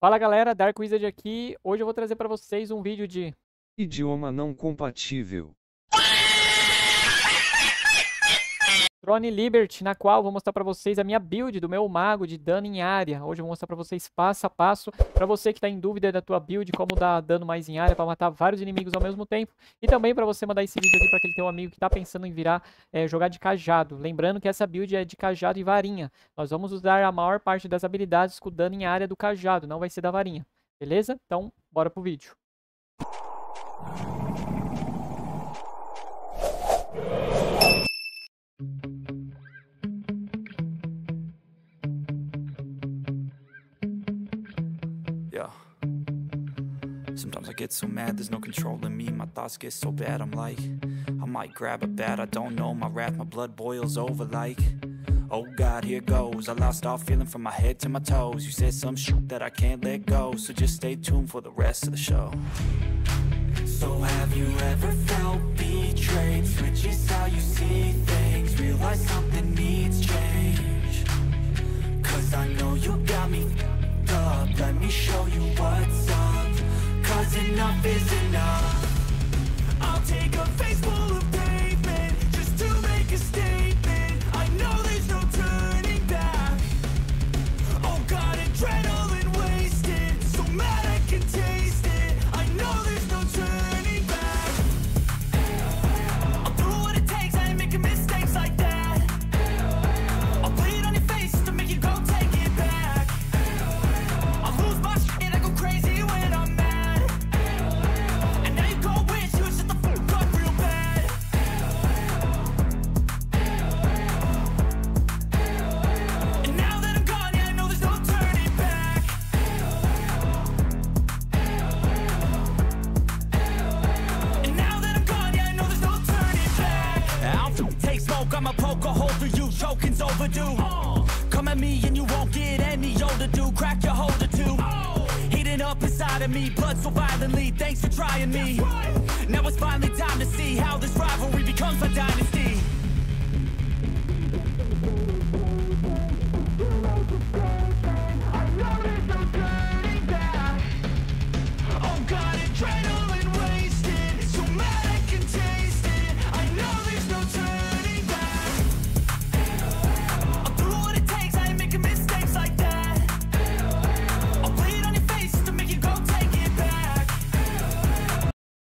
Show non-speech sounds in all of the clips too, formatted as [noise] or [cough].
Fala galera, Dark Wizard aqui. Hoje eu vou trazer para vocês um vídeo de idioma não compatível. Throne Liberty, na qual vou mostrar para vocês a minha build do meu mago de dano em área. Hoje eu vou mostrar para vocês passo a passo, para você que está em dúvida da tua build, como dar dano mais em área para matar vários inimigos ao mesmo tempo. E também para você mandar esse vídeo aqui para aquele teu amigo que está pensando em virar, é, jogar de cajado. Lembrando que essa build é de cajado e varinha. Nós vamos usar a maior parte das habilidades com dano em área do cajado, não vai ser da varinha. Beleza? Então, bora pro vídeo. get so mad, there's no control in me My thoughts get so bad, I'm like I might grab a bat, I don't know My wrath, my blood boils over like Oh God, here goes I lost all feeling from my head to my toes You said some shit that I can't let go So just stay tuned for the rest of the show So have you ever felt betrayed? Switches how you see things Realize something needs change Cause I know you got me up Let me show you what's Cause enough is enough I'll take a face full of Do Come at me and you won't get any older, Do Crack your holder too. Heating up inside of me, blood so violently. Thanks for trying me. Now it's finally time to see how this rivalry becomes a. dynasty.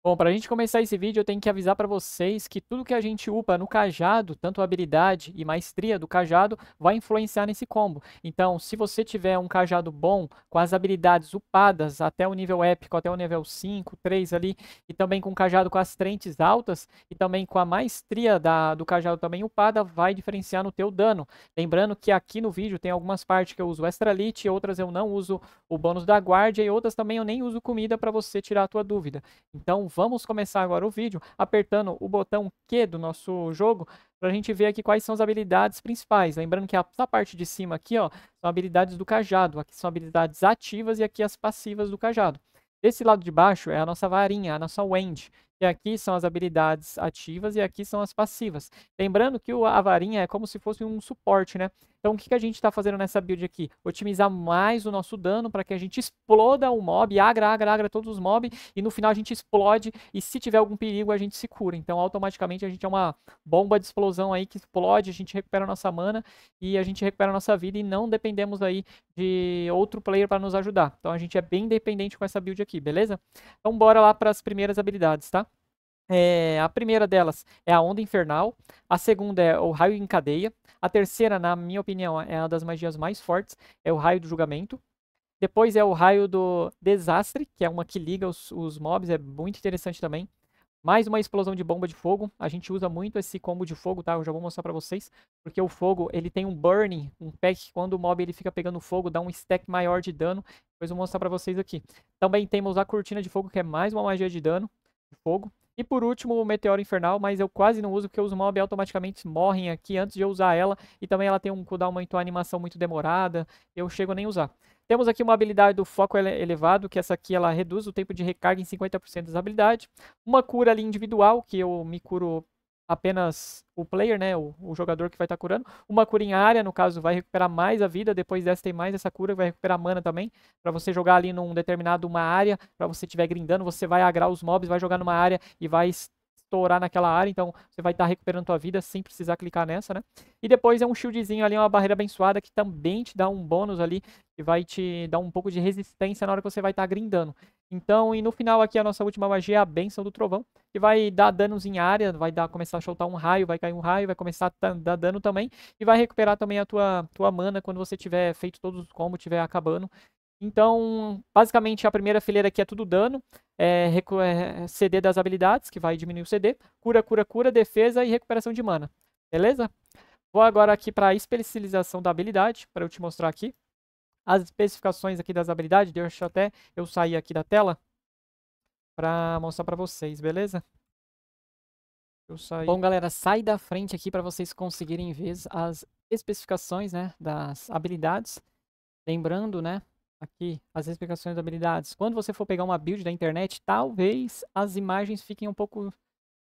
Bom, para a gente começar esse vídeo, eu tenho que avisar para vocês que tudo que a gente upa no cajado, tanto a habilidade e maestria do cajado, vai influenciar nesse combo. Então, se você tiver um cajado bom, com as habilidades upadas até o nível épico, até o nível 5, 3 ali, e também com o cajado com as trentes altas, e também com a maestria da, do cajado também upada, vai diferenciar no teu dano. Lembrando que aqui no vídeo tem algumas partes que eu uso Extra Elite, outras eu não uso o bônus da guarda, e outras também eu nem uso comida para você tirar a tua dúvida. Então, vamos começar agora o vídeo apertando o botão Q do nosso jogo para a gente ver aqui quais são as habilidades principais. Lembrando que essa parte de cima aqui ó, são habilidades do cajado, aqui são habilidades ativas e aqui as passivas do cajado. Desse lado de baixo é a nossa varinha, a nossa wand. E aqui são as habilidades ativas e aqui são as passivas. Lembrando que a varinha é como se fosse um suporte, né? Então o que, que a gente está fazendo nessa build aqui? Otimizar mais o nosso dano para que a gente exploda o mob, agra, agra, agra todos os mobs e no final a gente explode e se tiver algum perigo a gente se cura. Então automaticamente a gente é uma bomba de explosão aí que explode, a gente recupera a nossa mana e a gente recupera a nossa vida e não dependemos aí de outro player para nos ajudar. Então a gente é bem dependente com essa build aqui, beleza? Então bora lá para as primeiras habilidades, tá? É, a primeira delas é a Onda Infernal, a segunda é o Raio em Cadeia, a terceira, na minha opinião, é uma das magias mais fortes, é o Raio do Julgamento. Depois é o Raio do Desastre, que é uma que liga os, os mobs, é muito interessante também. Mais uma explosão de bomba de fogo, a gente usa muito esse combo de fogo, tá? Eu já vou mostrar pra vocês, porque o fogo, ele tem um burning, um pack, quando o mob ele fica pegando fogo, dá um stack maior de dano. Depois eu vou mostrar pra vocês aqui. Também temos a cortina de fogo, que é mais uma magia de dano, de fogo. E por último, o Meteoro Infernal, mas eu quase não uso porque os mobs automaticamente morrem aqui antes de eu usar ela. E também ela tem um cooldown, muito, uma então, animação muito demorada, eu chego a nem usar. Temos aqui uma habilidade do foco elevado, que essa aqui ela reduz o tempo de recarga em 50% das habilidades. Uma cura ali individual, que eu me curo apenas o player, né, o, o jogador que vai estar tá curando. Uma cura em área, no caso, vai recuperar mais a vida, depois dessa tem mais essa cura, vai recuperar mana também, para você jogar ali num determinado uma área, para você estiver grindando, você vai agrar os mobs, vai jogar numa área e vai estourar naquela área, então você vai estar recuperando tua vida sem precisar clicar nessa, né? E depois é um shieldzinho ali, uma barreira abençoada que também te dá um bônus ali, que vai te dar um pouco de resistência na hora que você vai estar grindando. Então, e no final aqui a nossa última magia é a Benção do Trovão, que vai dar danos em área, vai dar, começar a soltar um raio, vai cair um raio, vai começar a dar dano também, e vai recuperar também a tua, tua mana quando você tiver feito todos os combos, tiver acabando. Então, basicamente, a primeira fileira aqui é tudo dano, é, é, é CD das habilidades, que vai diminuir o CD, cura, cura, cura, defesa e recuperação de mana. Beleza? Vou agora aqui para a especialização da habilidade, para eu te mostrar aqui. As especificações aqui das habilidades, deixa até eu sair aqui da tela para mostrar para vocês, beleza? Eu saí. Bom, galera, sai da frente aqui para vocês conseguirem ver as especificações né, das habilidades. Lembrando, né, Aqui, as explicações de habilidades. Quando você for pegar uma build da internet, talvez as imagens fiquem um pouco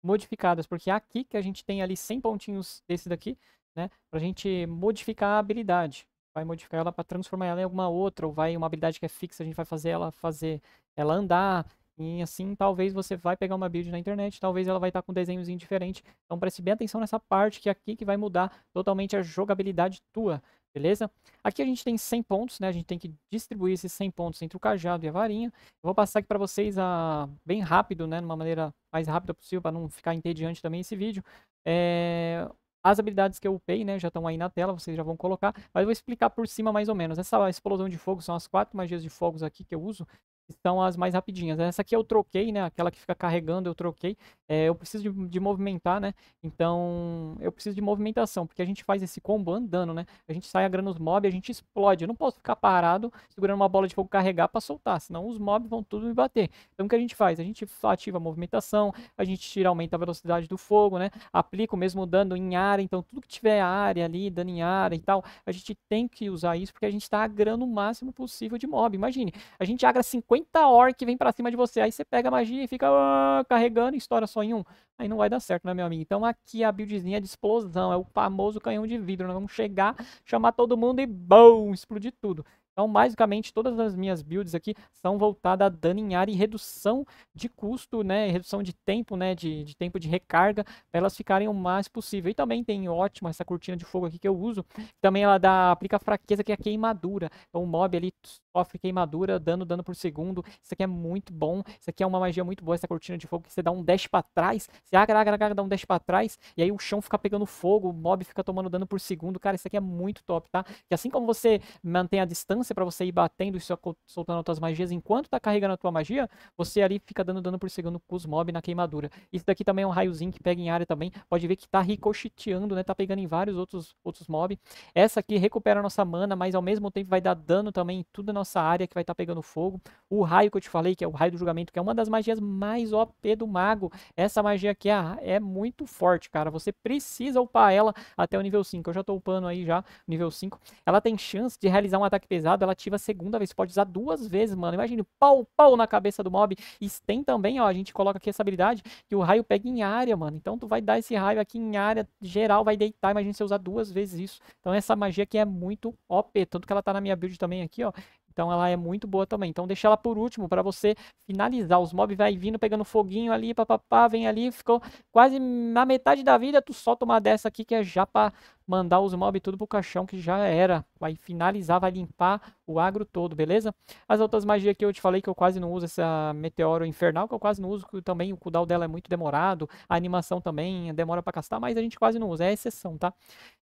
modificadas, porque é aqui que a gente tem ali 100 pontinhos desse daqui, né, pra gente modificar a habilidade. Vai modificar ela para transformar ela em alguma outra, ou vai uma habilidade que é fixa, a gente vai fazer ela fazer ela andar, e assim, talvez você vai pegar uma build na internet, talvez ela vai estar tá com um desenhozinho diferente. Então preste bem atenção nessa parte que é aqui que vai mudar totalmente a jogabilidade tua. Beleza? Aqui a gente tem 100 pontos, né? A gente tem que distribuir esses 100 pontos entre o cajado e a varinha. Eu vou passar aqui para vocês a, bem rápido, né? De uma maneira mais rápida possível, para não ficar entediante também esse vídeo. É... As habilidades que eu upei, né? Já estão aí na tela, vocês já vão colocar. Mas eu vou explicar por cima mais ou menos. Essa explosão de fogo são as quatro magias de fogos aqui que eu uso são as mais rapidinhas. Essa aqui eu troquei, né? Aquela que fica carregando, eu troquei. É, eu preciso de, de, movimentar, né? Então, eu preciso de movimentação, porque a gente faz esse combo andando, né? A gente sai a os mobs a gente explode. Eu não posso ficar parado segurando uma bola de fogo carregar para soltar, senão os mobs vão tudo me bater. Então, o que a gente faz? A gente ativa a movimentação, a gente tira, aumenta a velocidade do fogo, né? Aplica o mesmo dano em área, então tudo que tiver área ali, dano em área e tal, a gente tem que usar isso, porque a gente está agrando o máximo possível de mob. Imagine, a gente agra 50 50 orc vem pra cima de você. Aí você pega a magia e fica ah, carregando e estoura só em um. Aí não vai dar certo, né, meu amigo? Então aqui a buildzinha é de explosão. É o famoso canhão de vidro. Nós vamos chegar, chamar todo mundo e BOOM! Explodir tudo. Então, basicamente, todas as minhas builds aqui são voltadas a daninhar e redução de custo, né? Redução de tempo, né? De, de tempo de recarga, para elas ficarem o mais possível. E também tem ótimo essa cortina de fogo aqui que eu uso. Também ela dá, aplica fraqueza, que é a queimadura. Então, o mob ali sofre queimadura, dano, dano por segundo. Isso aqui é muito bom. Isso aqui é uma magia muito boa, essa cortina de fogo, que você dá um dash para trás. Você agra, agra, agra, dá um dash para trás. E aí o chão fica pegando fogo, o mob fica tomando dano por segundo. Cara, isso aqui é muito top, tá? E assim como você mantém a distância, distância para você ir batendo e soltando as magias. Enquanto tá carregando a tua magia, você ali fica dando dano por segundo com os mob na queimadura. Isso daqui também é um raiozinho que pega em área também. Pode ver que tá ricocheteando, né? Tá pegando em vários outros, outros mob. Essa aqui recupera a nossa mana, mas ao mesmo tempo vai dar dano também em toda a nossa área que vai estar tá pegando fogo. O raio que eu te falei, que é o raio do julgamento, que é uma das magias mais OP do mago. Essa magia aqui é, é muito forte, cara. Você precisa upar ela até o nível 5. Eu já tô upando aí já nível 5. Ela tem chance de realizar um ataque pesado dado, ela ativa a segunda vez. Você pode usar duas vezes, mano. Imagina, pau, pau na cabeça do mob. E tem também, ó, a gente coloca aqui essa habilidade que o raio pega em área, mano. Então tu vai dar esse raio aqui em área geral, vai deitar. Imagina você usar duas vezes isso. Então essa magia aqui é muito OP. Tanto que ela tá na minha build também aqui, ó. Então ela é muito boa também. Então deixa ela por último para você finalizar. Os mobs vai vindo pegando foguinho ali, papapá, vem ali, ficou quase na metade da vida, tu solta uma dessa aqui que é já para mandar os mobs tudo pro caixão que já era. Vai finalizar, vai limpar o agro todo, beleza? As outras magias que eu te falei que eu quase não uso, essa meteoro infernal que eu quase não uso, que também o cooldown dela é muito demorado, a animação também demora para castar, mas a gente quase não usa, é exceção, tá?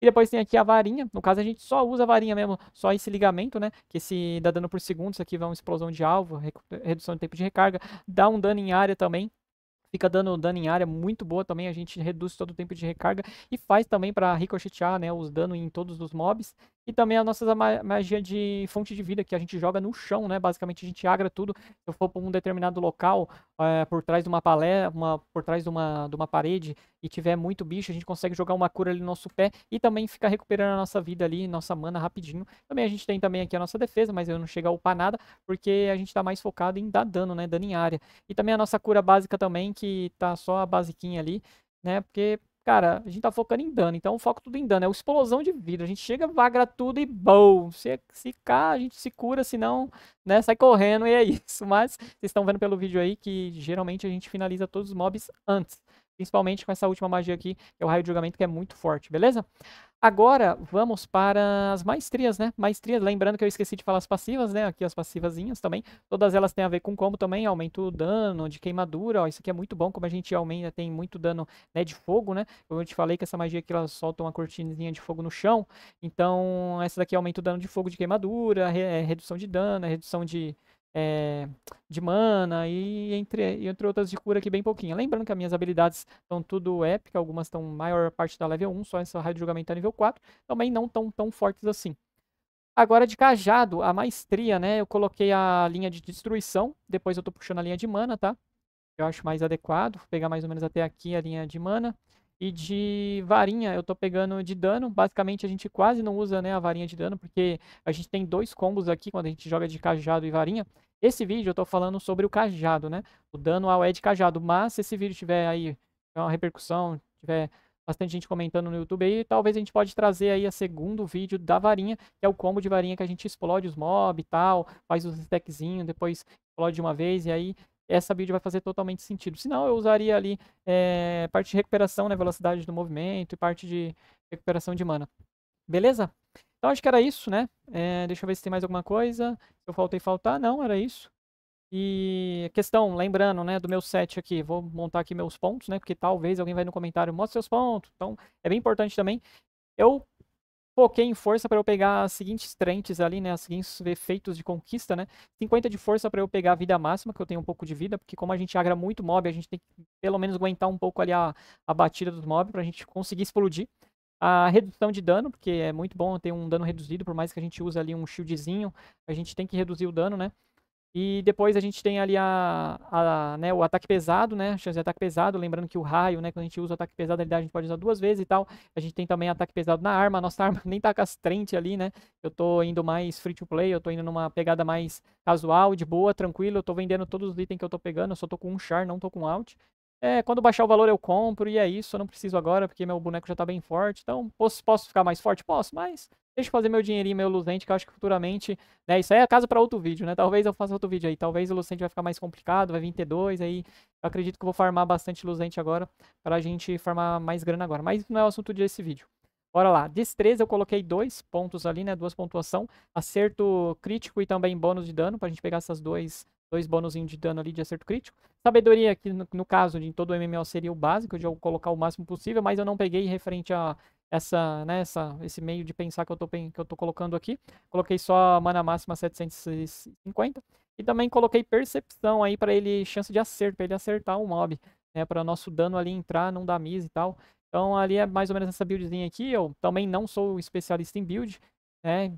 E depois tem aqui a varinha, no caso a gente só usa a varinha mesmo, só esse ligamento, né, que esse da dano por segundo, isso aqui vai uma explosão de alvo, redução de tempo de recarga, dá um dano em área também, fica dando dano em área muito boa também, a gente reduz todo o tempo de recarga e faz também para ricochetear né, os danos em todos os mobs. E também a nossa magia de fonte de vida, que a gente joga no chão, né? Basicamente a gente agra tudo. Se eu for para um determinado local, é, por trás de uma palé, uma, por trás de uma, de uma parede, e tiver muito bicho, a gente consegue jogar uma cura ali no nosso pé e também ficar recuperando a nossa vida ali, nossa mana rapidinho. Também a gente tem também aqui a nossa defesa, mas eu não chego a upar nada, porque a gente está mais focado em dar dano, né? Dano em área. E também a nossa cura básica também, que tá só a basiquinha ali, né? Porque Cara, a gente tá focando em dano, então foco é tudo em dano. É uma explosão de vida. A gente chega, vagra tudo e boom. Se, se cá, a gente se cura, senão, né, sai correndo e é [laughs] isso. Mas vocês estão vendo pelo vídeo aí que geralmente a gente finaliza todos os mobs antes. Principalmente com essa última magia aqui, que é o raio de julgamento, que é muito forte, beleza? Agora, vamos para as maestrias, né? Maestrias, lembrando que eu esqueci de falar as passivas, né? Aqui as passivazinhas também. Todas elas têm a ver com combo também, aumento o dano de queimadura, ó. Isso aqui é muito bom, como a gente aumenta, tem muito dano né, de fogo, né? Como eu te falei que essa magia aqui, ela solta uma cortininha de fogo no chão. Então, essa daqui aumenta o dano de fogo de queimadura, re é, redução de dano, é redução de é, de mana e entre, entre outras de cura aqui bem pouquinho. Lembrando que as minhas habilidades estão tudo épica, algumas estão maior parte da level 1, só essa raio de julgamento é nível 4, também não tão tão fortes assim. Agora de cajado, a maestria, né? Eu coloquei a linha de destruição, depois eu tô puxando a linha de mana, tá? Eu acho mais adequado, vou pegar mais ou menos até aqui a linha de mana. E de varinha, eu tô pegando de dano. Basicamente, a gente quase não usa né, a varinha de dano, porque a gente tem dois combos aqui quando a gente joga de cajado e varinha. Esse vídeo eu estou falando sobre o cajado, né? O dano ao Ed Cajado. Mas se esse vídeo tiver aí uma repercussão, tiver bastante gente comentando no YouTube aí, talvez a gente pode trazer aí a segundo vídeo da varinha, que é o combo de varinha que a gente explode os mob e tal, faz os stackzinhos, depois explode de uma vez e aí essa build vai fazer totalmente sentido. Senão eu usaria ali é, parte de recuperação, né, velocidade do movimento e parte de recuperação de mana. Beleza? Então acho que era isso, né? É, deixa eu ver se tem mais alguma coisa. Eu faltei faltar? Não, era isso. E questão, lembrando, né, do meu set aqui, vou montar aqui meus pontos, né, porque talvez alguém vai no comentário, mostra seus pontos, então é bem importante também. Eu foquei em força para eu pegar as seguintes trentes ali, né, os seguintes efeitos de conquista, né, 50 de força para eu pegar a vida máxima, que eu tenho um pouco de vida, porque como a gente agra muito mob, a gente tem que pelo menos aguentar um pouco ali a, a batida dos mob para a gente conseguir explodir a redução de dano, porque é muito bom ter um dano reduzido, por mais que a gente use ali um shieldzinho, a gente tem que reduzir o dano, né? E depois a gente tem ali a, a né, o ataque pesado, né? chance de ataque pesado. Lembrando que o raio, né? Quando a gente usa o ataque pesado, a gente pode usar duas vezes e tal. A gente tem também ataque pesado na arma. A nossa [laughs] arma nem tá castrante ali, né? Eu tô indo mais free to play, eu tô indo numa pegada mais casual, de boa, tranquilo. Eu tô vendendo todos os itens que eu tô pegando. Eu só tô com um char, não tô com alt. É, quando baixar o valor eu compro e é isso, eu não preciso agora porque meu boneco já tá bem forte. Então, posso, posso ficar mais forte? Posso, mas deixa eu fazer meu dinheirinho, meu Lucente, que eu acho que futuramente, né, isso aí é caso para outro vídeo, né? Talvez eu faça outro vídeo aí, talvez o Lucente vai ficar mais complicado, vai vir T2 aí. Eu acredito que eu vou farmar bastante Lucente agora pra gente farmar mais grana agora, mas não é o assunto desse vídeo. Bora lá, destreza eu coloquei dois pontos ali, né, duas pontuação, acerto crítico e também bônus de dano pra gente pegar essas duas dois bônusinhos de dano ali de acerto crítico. Sabedoria, que no, no caso de em todo o MMO seria o básico, de eu colocar o máximo possível, mas eu não peguei referente a essa, né, essa, esse meio de pensar que eu, tô, que eu tô colocando aqui. Coloquei só mana máxima 750. E também coloquei percepção aí para ele, chance de acerto, para ele acertar o mob. Né, para nosso dano ali entrar, não dar miss e tal. Então ali é mais ou menos essa buildzinha aqui. Eu também não sou especialista em build né?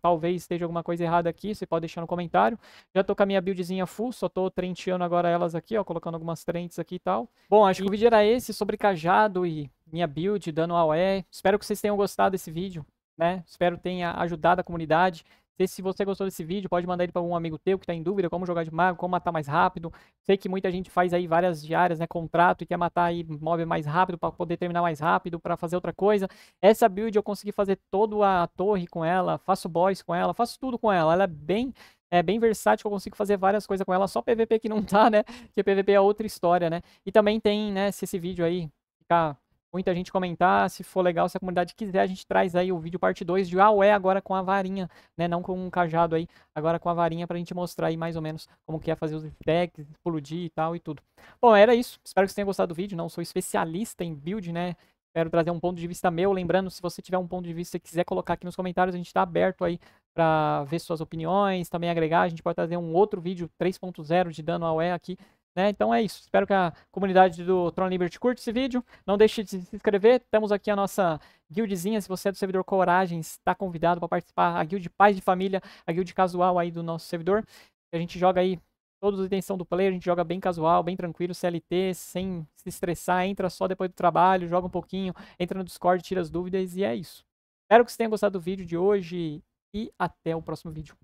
Talvez esteja alguma coisa errada aqui, você pode deixar no comentário. Já tô com a minha buildzinha full, só tô trenteando agora elas aqui, ó, colocando algumas trentes aqui e tal. Bom, acho e... que o vídeo era esse sobre cajado e minha build dando ao é. Espero que vocês tenham gostado desse vídeo, né? Espero tenha ajudado a comunidade. Se, se você gostou desse vídeo, pode mandar ele para um amigo teu que está em dúvida, como jogar de mago, como matar mais rápido. Sei que muita gente faz aí várias diárias, né, contrato e quer matar aí mob mais rápido para poder terminar mais rápido, para fazer outra coisa. Essa build eu consegui fazer toda a torre com ela, faço boss com ela, faço tudo com ela. Ela é bem é bem versátil, eu consigo fazer várias coisas com ela, só PVP que não tá, [laughs] né? Porque PVP é outra história, né? E também tem, né, se esse vídeo aí ficar muita gente comentar. Ah, se for legal, se a comunidade quiser, a gente traz aí o vídeo parte 2 de AOE ah, é agora com a varinha, né? Não com um cajado aí, agora com a varinha pra gente mostrar aí mais ou menos como que é fazer os decks, explodir e tal e tudo. Bom, era isso. Espero que vocês tenham gostado do vídeo. Não sou especialista em build, né? Espero trazer um ponto de vista meu. Lembrando, se você tiver um ponto de vista e quiser colocar aqui nos comentários, a gente está aberto aí para ver suas opiniões, também agregar. A gente pode trazer um outro vídeo 3.0 de dano ao E é aqui né? Então é isso. Espero que a comunidade do Tron Liberty curte esse vídeo. Não deixe de se inscrever. Temos aqui a nossa guildzinha. Se você é do servidor Coragem, está convidado para participar. A guild Paz de Família, a guild casual aí do nosso servidor. A gente joga aí todos os itens do player. A gente joga bem casual, bem tranquilo, CLT, sem se estressar. Entra só depois do trabalho, joga um pouquinho, entra no Discord, tira as dúvidas e é isso. Espero que você tenha gostado do vídeo de hoje e até o próximo vídeo.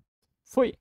Fui!